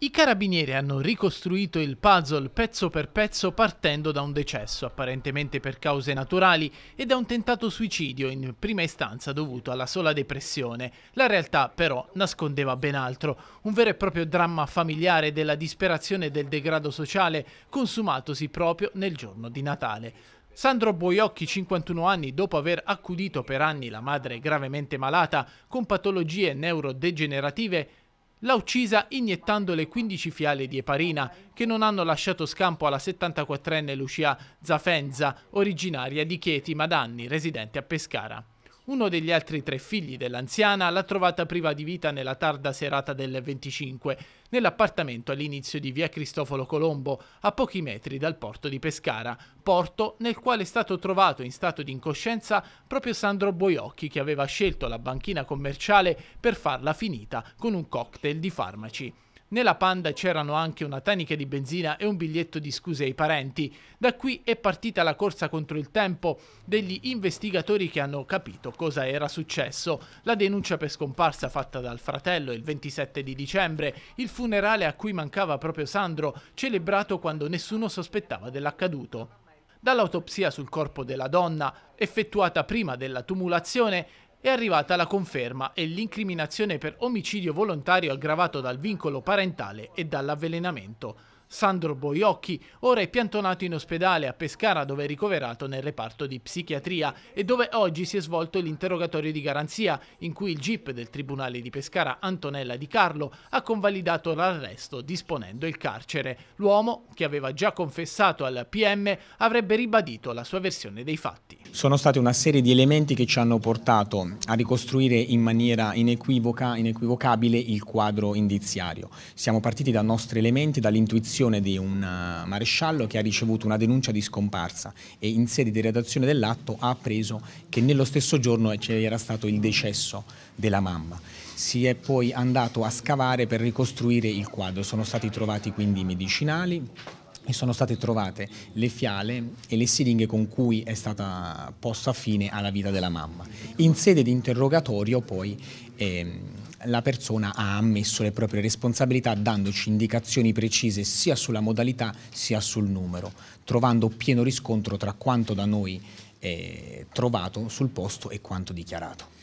I carabinieri hanno ricostruito il puzzle pezzo per pezzo partendo da un decesso, apparentemente per cause naturali, e da un tentato suicidio in prima istanza dovuto alla sola depressione. La realtà però nascondeva ben altro, un vero e proprio dramma familiare della disperazione e del degrado sociale consumatosi proprio nel giorno di Natale. Sandro Boiocchi, 51 anni, dopo aver accudito per anni la madre gravemente malata con patologie neurodegenerative, L'ha uccisa iniettandole 15 fiale di eparina, che non hanno lasciato scampo alla 74enne Lucia Zafenza, originaria di Chieti, ma da anni residente a Pescara. Uno degli altri tre figli dell'anziana l'ha trovata priva di vita nella tarda serata del 25, nell'appartamento all'inizio di via Cristoforo Colombo, a pochi metri dal porto di Pescara, porto nel quale è stato trovato in stato di incoscienza proprio Sandro Boiocchi che aveva scelto la banchina commerciale per farla finita con un cocktail di farmaci. Nella Panda c'erano anche una tanica di benzina e un biglietto di scuse ai parenti. Da qui è partita la corsa contro il tempo degli investigatori che hanno capito cosa era successo. La denuncia per scomparsa fatta dal fratello il 27 di dicembre, il funerale a cui mancava proprio Sandro, celebrato quando nessuno sospettava dell'accaduto. Dall'autopsia sul corpo della donna, effettuata prima della tumulazione, è arrivata la conferma e l'incriminazione per omicidio volontario aggravato dal vincolo parentale e dall'avvelenamento. Sandro Boiocchi, ora è piantonato in ospedale a Pescara dove è ricoverato nel reparto di psichiatria e dove oggi si è svolto l'interrogatorio di garanzia in cui il GIP del Tribunale di Pescara Antonella Di Carlo ha convalidato l'arresto disponendo il carcere. L'uomo, che aveva già confessato al PM, avrebbe ribadito la sua versione dei fatti. Sono state una serie di elementi che ci hanno portato a ricostruire in maniera inequivoca, inequivocabile il quadro indiziario. Siamo partiti da nostri elementi, dall'intuizione relazione di un eh, maresciallo che ha ricevuto una denuncia di scomparsa e in sede di redazione dell'atto ha appreso che nello stesso giorno c'era stato il decesso della mamma. Si è poi andato a scavare per ricostruire il quadro, sono stati trovati quindi i medicinali, e sono state trovate le fiale e le siringhe con cui è stata posta fine alla vita della mamma. In sede di interrogatorio poi ehm, la persona ha ammesso le proprie responsabilità dandoci indicazioni precise sia sulla modalità sia sul numero, trovando pieno riscontro tra quanto da noi eh, trovato sul posto e quanto dichiarato.